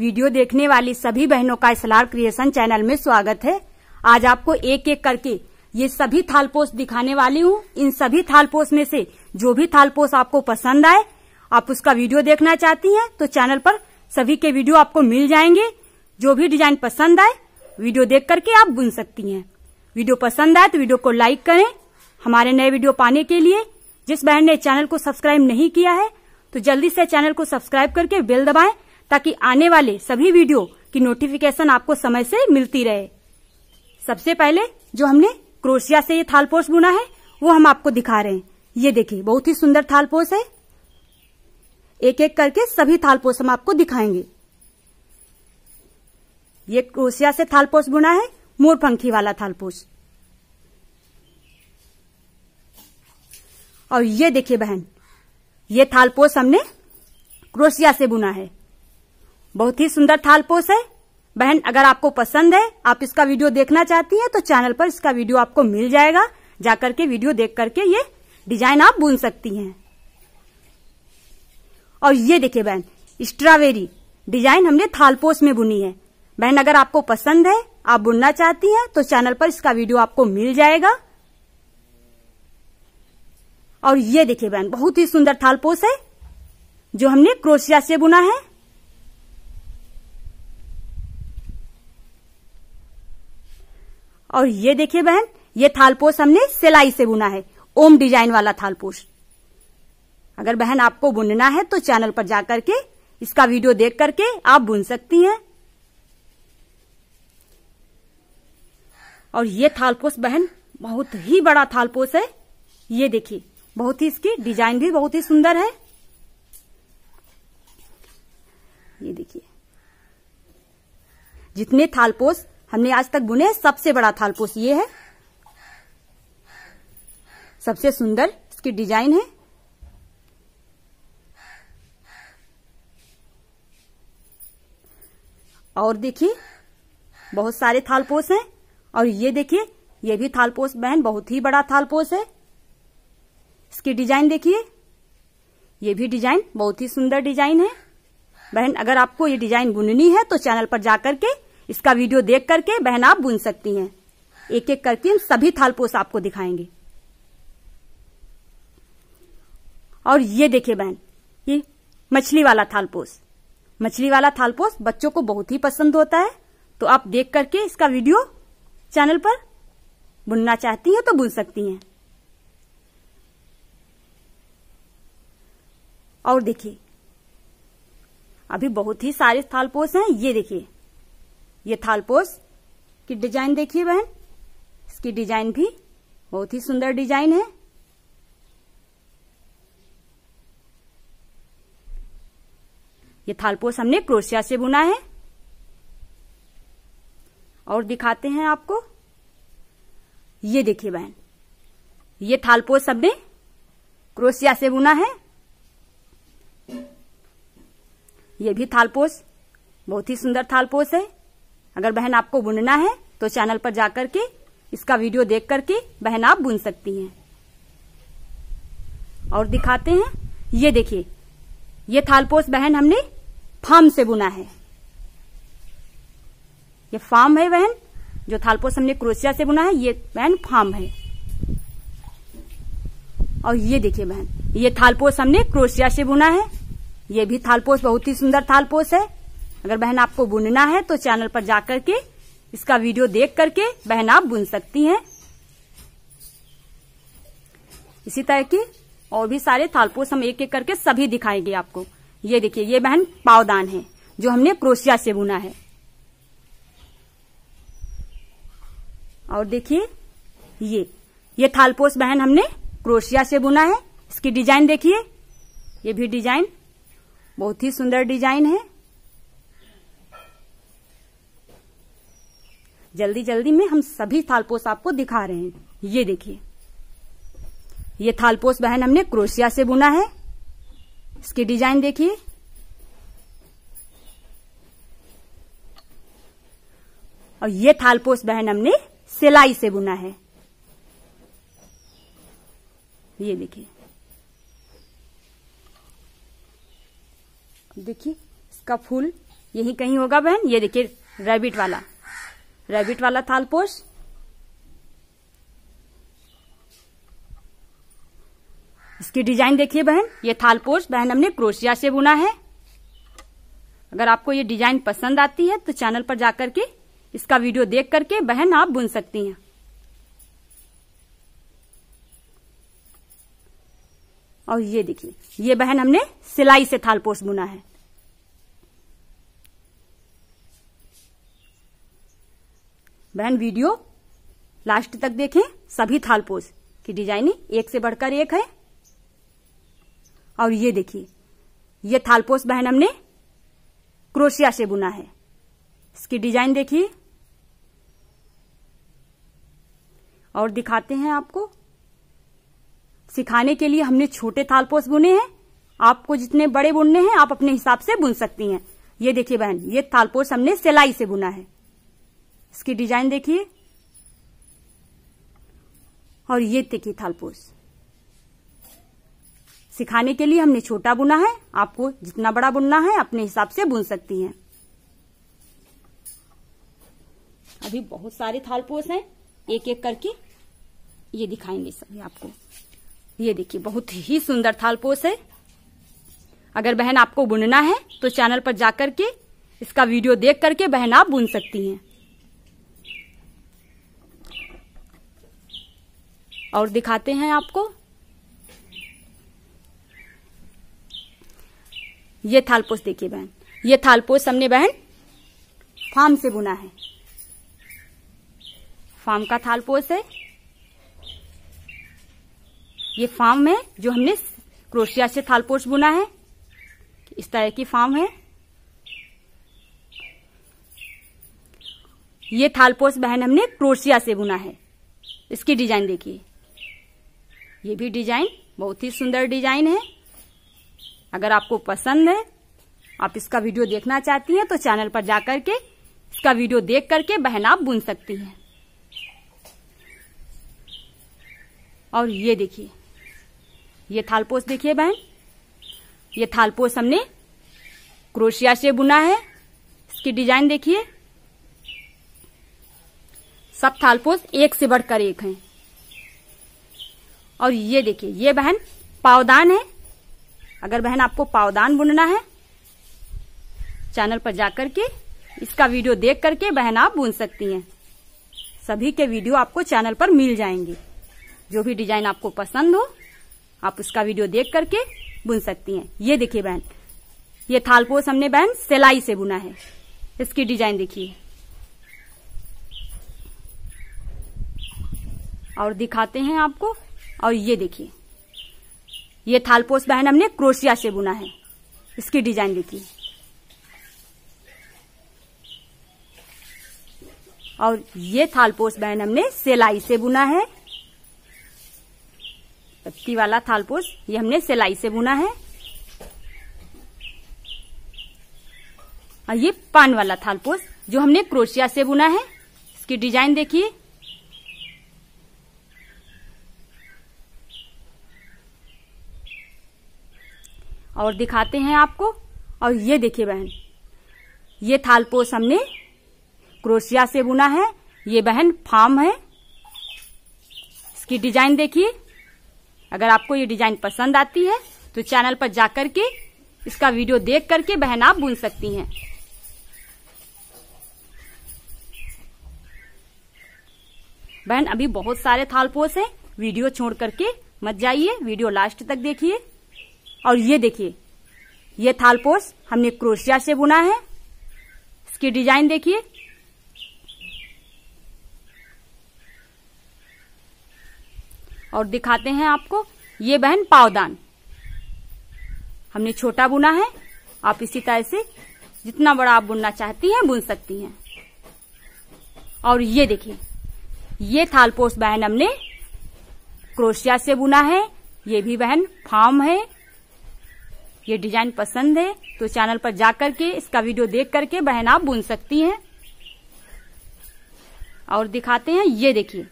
video देखने वाली सभी बहनों का इसलार क्रिएशन चैनल में स्वागत है आज आपको एक एक करके ये सभी थालपोस दिखाने वाली हूँ इन सभी थालपोस में से जो भी थालपोस आपको पसंद आए आप उसका वीडियो देखना चाहती हैं तो चैनल पर सभी के वीडियो आपको मिल जाएंगे जो भी डिजाइन पसंद आए वीडियो देख करके आप बुन सकती हैं वीडियो पसंद आए तो वीडियो को लाइक करें हमारे नए वीडियो पाने के लिए जिस बहन ने चैनल को सब्सक्राइब नहीं किया है तो जल्दी से चैनल को सब्सक्राइब करके बेल दबाएं ताकि आने वाले सभी वीडियो की नोटिफिकेशन आपको समय से मिलती रहे सबसे पहले जो हमने क्रोशिया से ये थालपोस बुना है वो हम आपको दिखा रहे हैं ये देखिए बहुत ही सुंदर थालपोस है एक एक करके सभी थालपोस हम आपको दिखाएंगे ये क्रोशिया से थालपोस बुना है मोर पंखी वाला थालपोस और ये देखिए बहन ये थालपोस हमने क्रोशिया से बुना है बहुत ही सुंदर थालपोस है बहन अगर आपको पसंद है आप इसका वीडियो देखना चाहती हैं तो चैनल पर इसका वीडियो आपको मिल जाएगा जाकर के वीडियो देख करके ये डिजाइन आप बुन सकती हैं और ये देखिए बहन स्ट्रॉबेरी डिजाइन हमने थालपोस में बुनी है बहन अगर आपको पसंद है आप बुनना चाहती हैं तो चैनल पर इसका वीडियो आपको मिल जाएगा और ये देखिए बहन बहुत ही सुंदर थालपोस है जो हमने क्रोशिया से बुना है और ये देखिए बहन ये थालपोश हमने सिलाई से बुना है ओम डिजाइन वाला थालपोश अगर बहन आपको बुनना है तो चैनल पर जाकर के इसका वीडियो देख करके आप बुन सकती हैं और ये थालपोस बहन बहुत ही बड़ा थालपोस है ये देखिए बहुत ही इसकी डिजाइन भी बहुत ही सुंदर है ये देखिए जितने थालपोस हमने आज तक बुने सबसे बड़ा थालपोस ये है सबसे सुंदर इसकी डिजाइन है और देखिए बहुत सारे थालपोस हैं और ये देखिए ये भी थालपोस बहन बहुत ही बड़ा थालपोस है इसकी डिजाइन देखिए ये भी डिजाइन बहुत ही सुंदर डिजाइन है बहन अगर आपको ये डिजाइन बुननी है तो चैनल पर जाकर के इसका वीडियो देख करके बहन आप बुन सकती हैं एक एक करके हम सभी थालपोस आपको दिखाएंगे और ये देखिए बहन ये मछली वाला थालपोस मछली वाला थालपोस बच्चों को बहुत ही पसंद होता है तो आप देख करके इसका वीडियो चैनल पर बुनना चाहती हैं तो बुन सकती हैं और देखिए अभी बहुत ही सारे थालपोस हैं ये देखिए ये थालपोस की डिजाइन देखिए बहन इसकी डिजाइन भी बहुत ही सुंदर डिजाइन है ये थालपोस हमने क्रोशिया से बुना है और दिखाते हैं आपको ये देखिए बहन ये थालपोस हमने क्रोशिया से बुना है ये भी थालपोस बहुत ही सुंदर थालपोस है अगर बहन आपको बुनना है तो चैनल पर जाकर के इसका वीडियो देख करके बहन आप बुन सकती हैं और दिखाते हैं ये देखिए ये थालपोस बहन हमने फार्म से बुना है ये फार्म है बहन जो थालपोस हमने क्रोशिया से बुना है ये बहन फार्म है और ये देखिए बहन ये थालपोस हमने क्रोशिया से बुना है ये भी थालपोस बहुत ही सुंदर थालपोस है अगर बहन आपको बुनना है तो चैनल पर जाकर के इसका वीडियो देख करके बहन आप बुन सकती हैं इसी तरह की और भी सारे थालपोस हम एक एक करके सभी दिखाएंगे आपको ये देखिए ये बहन पावदान है जो हमने क्रोशिया से बुना है और देखिए ये ये थालपोस बहन हमने क्रोशिया से बुना है इसकी डिजाइन देखिए ये भी डिजाइन बहुत ही सुंदर डिजाइन है जल्दी जल्दी में हम सभी थालपोस आपको दिखा रहे हैं ये देखिए ये थालपोस बहन हमने क्रोशिया से बुना है इसकी डिजाइन देखिए और ये थालपोस बहन हमने सिलाई से बुना है ये देखिए देखिए इसका फूल यही कहीं होगा बहन ये देखिए रैबिट वाला रैबिट वाला थालपोस इसकी डिजाइन देखिए बहन ये पोष बहन हमने क्रोशिया से बुना है अगर आपको ये डिजाइन पसंद आती है तो चैनल पर जाकर के इसका वीडियो देख करके बहन आप बुन सकती हैं और ये देखिए ये बहन हमने सिलाई से थालपोस बुना है बहन वीडियो लास्ट तक देखें सभी थालपोस की डिजाइनिंग एक से बढ़कर एक है और ये देखिए ये थालपोस बहन हमने क्रोशिया से बुना है इसकी डिजाइन देखिए और दिखाते हैं आपको सिखाने के लिए हमने छोटे थालपोस बुने हैं आपको जितने बड़े बुनने हैं आप अपने हिसाब से बुन सकती हैं ये देखिए बहन ये थालपोस हमने सिलाई से बुना है इसकी डिजाइन देखिए और ये देखिए थालपोस सिखाने के लिए हमने छोटा बुना है आपको जितना बड़ा बुनना है अपने हिसाब से बुन सकती हैं अभी बहुत सारे थालपोस हैं एक एक करके ये दिखाएंगे सभी आपको ये देखिए बहुत ही सुंदर थालपोस है अगर बहन आपको बुनना है तो चैनल पर जाकर के इसका वीडियो देख करके बहन आप बुन सकती हैं और दिखाते हैं आपको ये थालपोस देखिए बहन ये थालपोस हमने बहन फार्म से बुना है फार्म का थालपोस है ये फार्म है जो हमने क्रोशिया से थालपोस बुना है इस तरह की फार्म है ये थालपोस बहन हमने क्रोशिया से बुना है इसकी डिजाइन देखिए ये भी डिजाइन बहुत ही सुंदर डिजाइन है अगर आपको पसंद है आप इसका वीडियो देखना चाहती हैं तो चैनल पर जाकर के इसका वीडियो देख करके बहन आप बुन सकती हैं और ये देखिए ये थालपोस देखिए बहन ये थालपोस हमने क्रोशिया से बुना है इसकी डिजाइन देखिए सब थालपोस एक से बढ़कर एक हैं और ये देखिए ये बहन पावदान है अगर बहन आपको पावदान बुनना है चैनल पर जाकर के इसका वीडियो देख करके बहन आप बुन सकती हैं सभी के वीडियो आपको चैनल पर मिल जाएंगे जो भी डिजाइन आपको पसंद हो आप उसका वीडियो देख करके बुन सकती हैं ये देखिए बहन ये थालपोस हमने बहन सिलाई से बुना है इसकी डिजाइन देखिए और दिखाते हैं आपको और ये देखिए ये थालपोस बहन हमने क्रोशिया से बुना है इसकी डिजाइन देखिए और ये थालपोस बहन हमने सेलाई से बुना है पत्ती वाला थालपोस ये हमने सेलाई से बुना है और ये पान वाला थालपोस जो हमने क्रोशिया से बुना है इसकी डिजाइन देखिए और दिखाते हैं आपको और ये देखिए बहन ये थालपोस हमने क्रोशिया से बुना है ये बहन फार्म है इसकी डिजाइन देखिए अगर आपको ये डिजाइन पसंद आती है तो चैनल पर जाकर के इसका वीडियो देख करके बहन आप बुन सकती हैं बहन अभी बहुत सारे थालपोस हैं वीडियो छोड़ करके मत जाइए वीडियो लास्ट तक देखिए और ये देखिए ये थालपोस हमने क्रोशिया से बुना है इसकी डिजाइन देखिए और दिखाते हैं आपको ये बहन पावदान हमने छोटा बुना है आप इसी तरह से जितना बड़ा आप बुनना चाहती हैं बुन सकती हैं और ये देखिए ये थालपोस बहन हमने क्रोशिया से बुना है ये भी बहन फार्म है ये डिजाइन पसंद है तो चैनल पर जाकर के इसका वीडियो देख करके बहन आप बुन सकती हैं और दिखाते हैं ये देखिए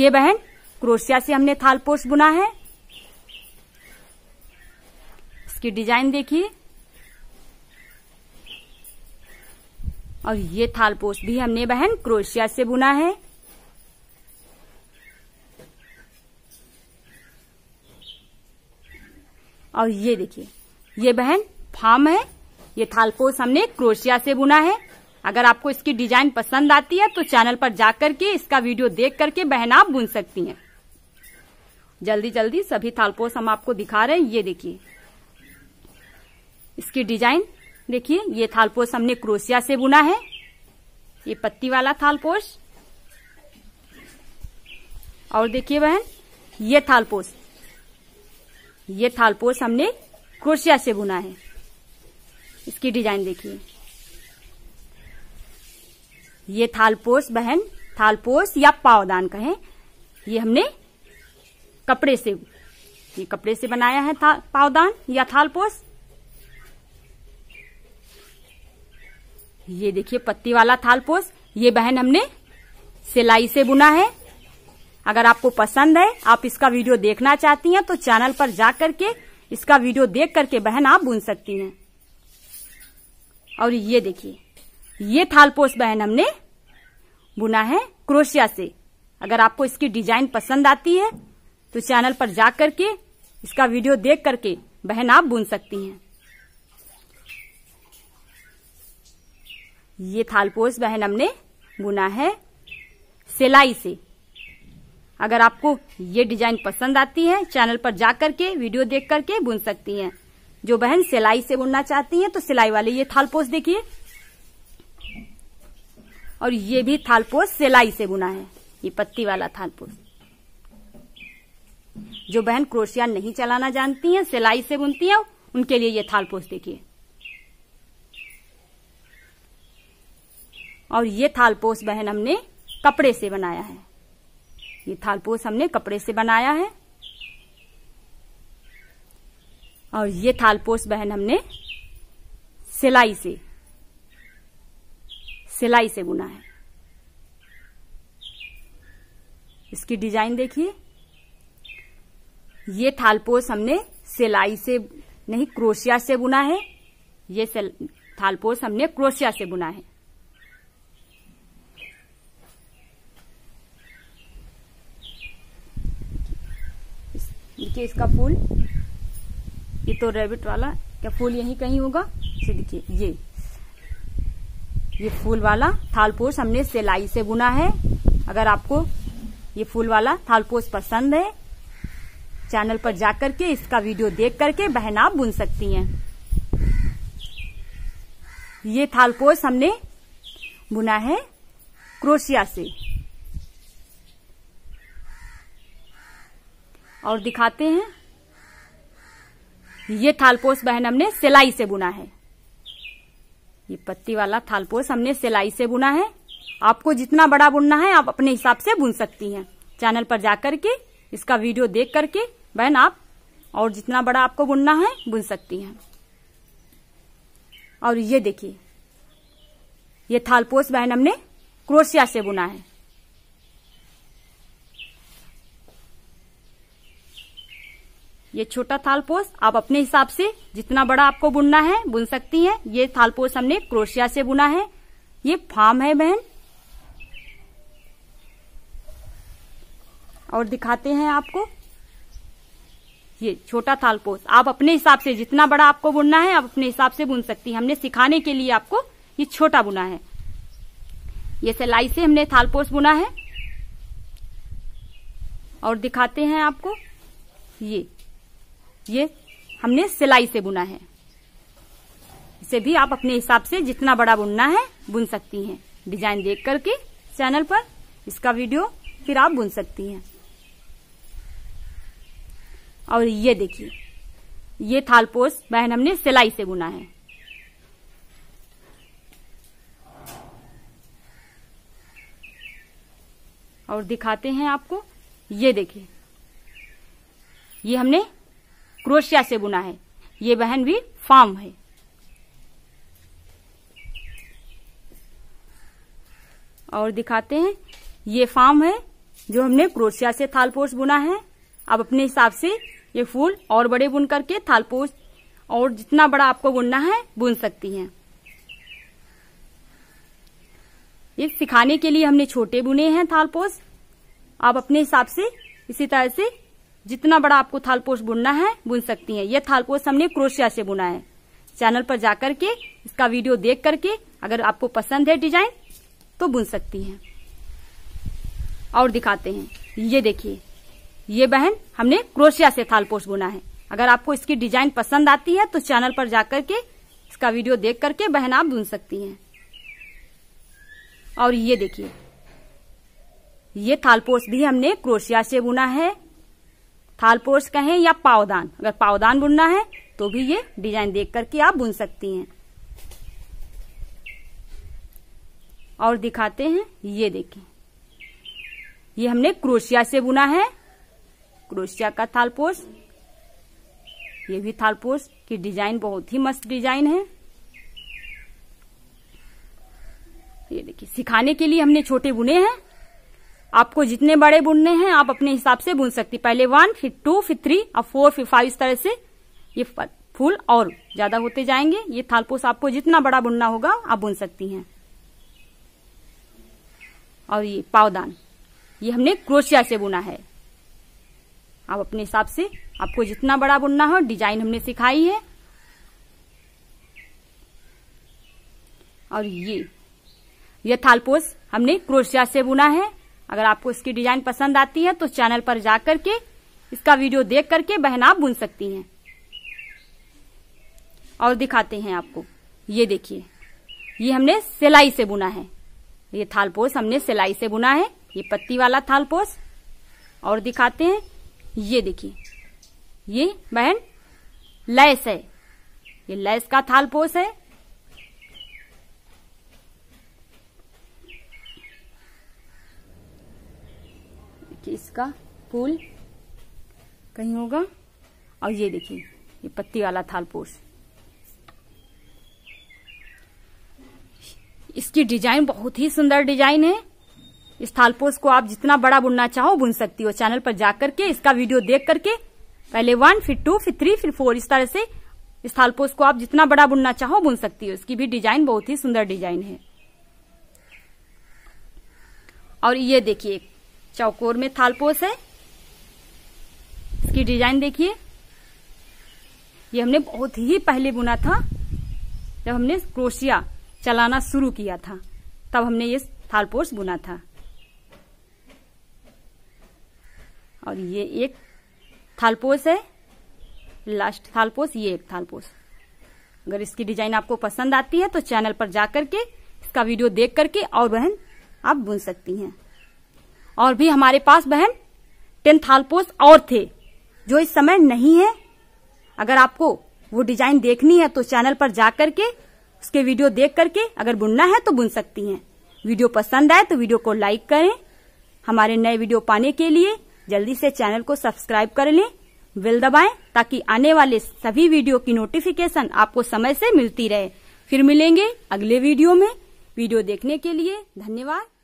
ये बहन क्रोशिया से हमने थाल पोस्ट बुना है इसकी डिजाइन देखिए और ये थाल पोस्ट भी हमने बहन क्रोशिया से बुना है और ये देखिए ये बहन फार्म है ये थालपोस हमने क्रोशिया से बुना है अगर आपको इसकी डिजाइन पसंद आती है तो चैनल पर जाकर के इसका वीडियो देख करके बहन आप बुन सकती हैं जल्दी जल्दी सभी थालपोस हम आपको दिखा रहे हैं ये देखिए इसकी डिजाइन देखिए ये थालपोस हमने क्रोशिया से बुना है ये पत्ती वाला थालपोस और देखिए बहन ये थालपोस ये थालपोस हमने कुर्सिया से बुना है इसकी डिजाइन देखिए ये थालपोस बहन थालपोस या पावदान कहें ये हमने कपड़े से ये कपड़े से बनाया है था, पावदान या थालपोस ये देखिए पत्ती वाला थालपोस ये बहन हमने सिलाई से बुना है अगर आपको पसंद है आप इसका वीडियो देखना चाहती हैं तो चैनल पर जाकर के इसका वीडियो देख करके बहन आप बुन सकती हैं और ये देखिए ये थालपोस बहन हमने बुना है क्रोशिया से अगर आपको इसकी डिजाइन पसंद आती है तो चैनल पर जा करके इसका वीडियो देख करके बहन आप बुन सकती हैं ये थालपोस बहन हमने बुना है सिलाई से अगर आपको ये डिजाइन पसंद आती है चैनल पर जा करके वीडियो देख करके बुन सकती हैं जो बहन सिलाई से बुनना चाहती हैं तो सिलाई वाले ये थालपोस देखिए और ये भी थालपोस सिलाई से बुना है ये पत्ती वाला थालपोस जो बहन क्रोशिया नहीं चलाना जानती हैं सिलाई से बुनती हैं उनके लिए ये थालपोस देखिए और ये थालपोस बहन हमने कपड़े से बनाया है ये थालपोस हमने कपड़े से बनाया है और ये थालपोस बहन हमने सिलाई से सिलाई से बुना है इसकी डिजाइन देखिए ये थालपोस हमने सिलाई से नहीं क्रोशिया से बुना है ये थालपोस हमने क्रोशिया से बुना है देखिए इसका फूल ये तो रेबिट वाला क्या फूल यही कहीं होगा देखिए ये ये फूल वाला थालपोस हमने सिलाई से बुना है अगर आपको ये फूल वाला थालपोस पसंद है चैनल पर जाकर के इसका वीडियो देख करके बहन आप बुन सकती हैं ये थालपोस हमने बुना है क्रोशिया से और दिखाते हैं ये थालपोस बहन हमने सिलाई से बुना है ये पत्ती वाला थालपोस हमने सिलाई से बुना है आपको जितना बड़ा बुनना है आप अपने हिसाब से बुन सकती हैं चैनल पर जाकर के इसका वीडियो देख करके बहन आप और जितना बड़ा आपको बुनना है बुन सकती हैं और ये देखिए ये थालपोस बहन हमने क्रोशिया से बुना है ये छोटा थालपोस आप अपने हिसाब से जितना बड़ा आपको बुनना है बुन सकती हैं ये थालपोस हमने क्रोशिया से बुना है ये फार्म है बहन और दिखाते हैं आपको ये छोटा थालपोस आप अपने हिसाब से जितना बड़ा आपको बुनना है आप अपने हिसाब से बुन सकती हैं हमने सिखाने के लिए आपको ये छोटा बुना है ये सिलाई से हमने थालपोस बुना है और दिखाते हैं आपको ये ये हमने सिलाई से बुना है इसे भी आप अपने हिसाब से जितना बड़ा बुनना है बुन सकती हैं डिजाइन देख करके चैनल पर इसका वीडियो फिर आप बुन सकती हैं और ये देखिए ये थालपोस बहन हमने सिलाई से बुना है और दिखाते हैं आपको ये देखिए ये हमने क्रोशिया से बुना है ये बहन भी फॉर्म है और दिखाते हैं ये फॉर्म है जो हमने क्रोशिया से थालपोस बुना है आप अपने हिसाब से ये फूल और बड़े बुन करके थालपोस और जितना बड़ा आपको बुनना है बुन सकती हैं ये सिखाने के लिए हमने छोटे बुने हैं थालपोस्ट आप अपने हिसाब से इसी तरह से जितना बड़ा आपको थालपोस्ट बुनना है बुन सकती हैं ये थालपोस्ट हमने क्रोशिया से बुना है चैनल पर जाकर के इसका वीडियो देख करके अगर आपको पसंद है डिजाइन तो बुन सकती हैं और दिखाते हैं ये देखिए ये बहन हमने क्रोशिया से थालपोस्ट बुना है अगर आपको इसकी डिजाइन पसंद आती है तो चैनल पर जाकर के इसका वीडियो देख करके बहन आप बुन सकती हैं और ये देखिए ये थालपोस्ट भी हमने क्रोशिया से बुना है थालपोर्स कहें या पावदान अगर पावदान बुनना है तो भी ये डिजाइन देख करके आप बुन सकती हैं और दिखाते हैं ये देखें ये हमने क्रोशिया से बुना है क्रोशिया का थालपोस ये भी थालपोस की डिजाइन बहुत ही मस्त डिजाइन है ये देखिए सिखाने के लिए हमने छोटे बुने हैं आपको जितने बड़े बुनने हैं आप अपने हिसाब से बुन सकती पहले वन फिर टू फिर थ्री और फोर फिर फाइव इस तरह से ये फूल और ज्यादा होते जाएंगे ये थालपोस आपको जितना बड़ा बुनना होगा आप बुन सकती हैं और ये पावदान ये हमने क्रोशिया से बुना है आप अपने हिसाब से आपको जितना बड़ा बुनना हो डिजाइन हमने सिखाई है और ये ये थालपोस हमने क्रोशिया से बुना है अगर आपको इसकी डिजाइन पसंद आती है तो चैनल पर जा करके इसका वीडियो देख करके बहन आप बुन सकती हैं और दिखाते हैं आपको ये देखिए ये हमने सिलाई से बुना है ये थालपोस हमने सिलाई से बुना है ये पत्ती वाला थालपोस और दिखाते हैं ये देखिए ये बहन लैस है ये लैस का थालपोस है देखिए इसका फूल कहीं होगा और ये देखिए ये पत्ती वाला थालपोश इसकी डिजाइन बहुत ही सुंदर डिजाइन है इस थालपोश को आप जितना बड़ा बुनना चाहो बुन सकती हो चैनल पर जाकर के इसका वीडियो देख करके पहले वन फिर टू फिर थ्री फिर फोर इस तरह से इस थालपोश को आप जितना बड़ा बुनना चाहो बुन सकती हो इसकी भी डिजाइन बहुत ही सुंदर डिजाइन है और ये देखिए चौकोर में थालपोस है इसकी डिजाइन देखिए ये हमने बहुत ही पहले बुना था जब हमने क्रोशिया चलाना शुरू किया था तब हमने ये थालपोस बुना था और ये एक थालपोस है लास्ट थालपोस ये एक थालपोस अगर इसकी डिजाइन आपको पसंद आती है तो चैनल पर जाकर के इसका वीडियो देख करके और बहन आप बुन सकती हैं और भी हमारे पास बहन टेन थालपोस और थे जो इस समय नहीं है अगर आपको वो डिजाइन देखनी है तो चैनल पर जा करके उसके वीडियो देख करके अगर बुनना है तो बुन सकती हैं वीडियो पसंद आए तो वीडियो को लाइक करें हमारे नए वीडियो पाने के लिए जल्दी से चैनल को सब्सक्राइब कर लें बेल दबाएं ताकि आने वाले सभी वीडियो की नोटिफिकेशन आपको समय से मिलती रहे फिर मिलेंगे अगले वीडियो में वीडियो देखने के लिए धन्यवाद